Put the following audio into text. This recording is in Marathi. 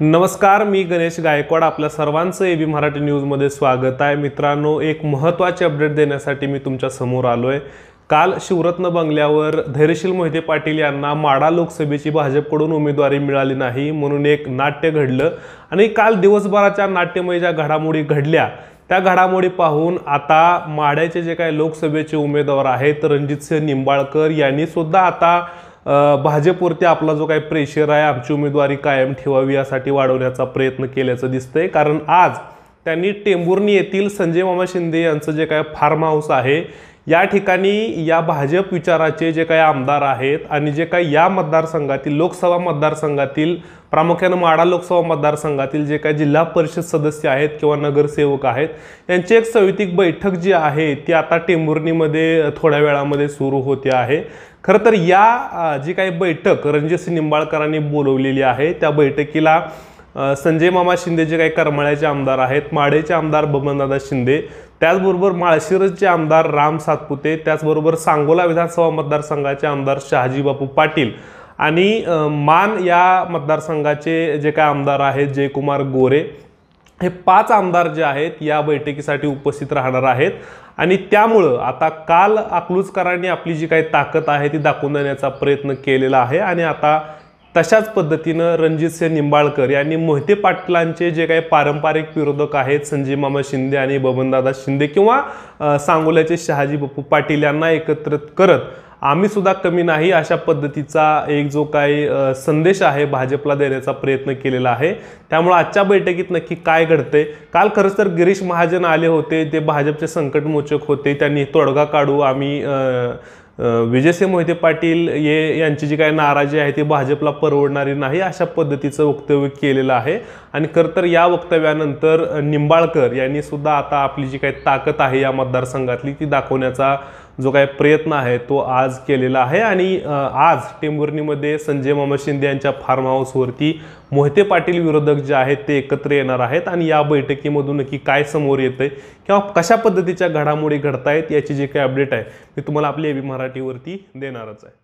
नमस्कार मी गणेश गायकवाड आपल्या सर्वांचं ए बी मराठी न्यूजमध्ये स्वागत आहे मित्रांनो एक महत्त्वाचे अपडेट देण्यासाठी मी तुमच्या समोर आलो आहे काल शिवरत्न बंगल्यावर धैर्यशील मोहिते पाटील यांना माडा लोकसभेची भाजपकडून उमेदवारी मिळाली नाही म्हणून एक नाट्य घडलं आणि काल दिवसभराच्या नाट्यमय ज्या घडामोडी घडल्या त्या घडामोडी पाहून आता माड्याचे जे काही लोकसभेचे उमेदवार आहेत रणजितसिंह निंबाळकर यांनी सुद्धा आता भाजपवरती आपला जो काही प्रेशर आहे आमची उमेदवारी कायम ठेवावी यासाठी वाढवण्याचा प्रयत्न केल्याचं दिसतंय कारण आज त्यांनी टेंभुर्णी येथील संजय मामा शिंदे यांचं जे काय फार्म हाऊस आहे या ठिकाणी या भाजप विचाराचे जे काही आमदार आहेत आणि जे काही या मतदारसंघातील लोकसभा मतदारसंघातील प्रामुख्यानं माडा लोकसभा मतदारसंघातील जे काही जिल्हा परिषद सदस्य आहेत किंवा नगरसेवक आहेत यांची एक संविधिक बैठक जी आहे ती आता टेंभुर्णीमध्ये थोड्या वेळामध्ये सुरू होते आहे खरं तर या जी काही बैठक रणजितसिंह निंबाळकरांनी बोलवलेली आहे त्या बैठकीला संजय मामा शिंदे जे काही करमाळ्याचे आमदार आहेत माढेचे आमदार बबनदादा शिंदे त्याचबरोबर माळशिरसचे आमदार राम सातपुते त्याचबरोबर सांगोला विधानसभा मतदारसंघाचे आमदार बापू पाटील आणि मान या मतदारसंघाचे जे काय आमदार आहेत जयकुमार गोरे हे पाच आमदार जे आहेत या बैठकीसाठी उपस्थित राहणार आहेत आणि त्यामुळं आता काल अकलूजकरांनी आपली जी काही ताकद आहे ती दाखवून देण्याचा प्रयत्न केलेला आहे आणि आता तशाच पद्धतीनं रणजितसिंह निंबाळकर यांनी मोहिते पाटलांचे जे काही पारंपरिक विरोधक आहेत संजय मामा शिंदे आणि बबनदादा शिंदे किंवा सांगोल्याचे शहाजी बप्पू पाटील यांना एकत्रित करत आम्ही सुद्धा कमी नाही अशा पद्धतीचा एक जो काही संदेश आहे भाजपला देण्याचा प्रयत्न केलेला आहे त्यामुळे आजच्या बैठकीत नक्की काय घडतंय काल खरंच तर गिरीश महाजन आले होते ते भाजपचे संकटमोचक होते त्यांनी तोडगा काढू आम्ही विजयसिंह मोहिते पाटील ये यांची जी काही नाराजी आहे ती भाजपला परवडणारी नाही अशा पद्धतीचं वक्तव्य केलेलं आहे आणि खरं तर या वक्तव्यानंतर निंबाळकर यांनी सुद्धा आता आपली जी काही ताकद आहे या मतदारसंघातली ती दाखवण्याचा जो काय प्रयत्न आहे तो आज केलेला आहे आणि आज टेंभुर्णीमध्ये संजय मामा शिंदे यांच्या फार्म हाऊसवरती मोहिते पाटील विरोधक जे आहेत ते एकत्र येणार आहेत आणि या बैठकीमधून नक्की काय समोर आहे किंवा कशा पद्धतीच्या घडामोडी घडतायत याची जे काही अपडेट आहे मी तुम्हाला आपली एबी मराठीवरती देणारच आहे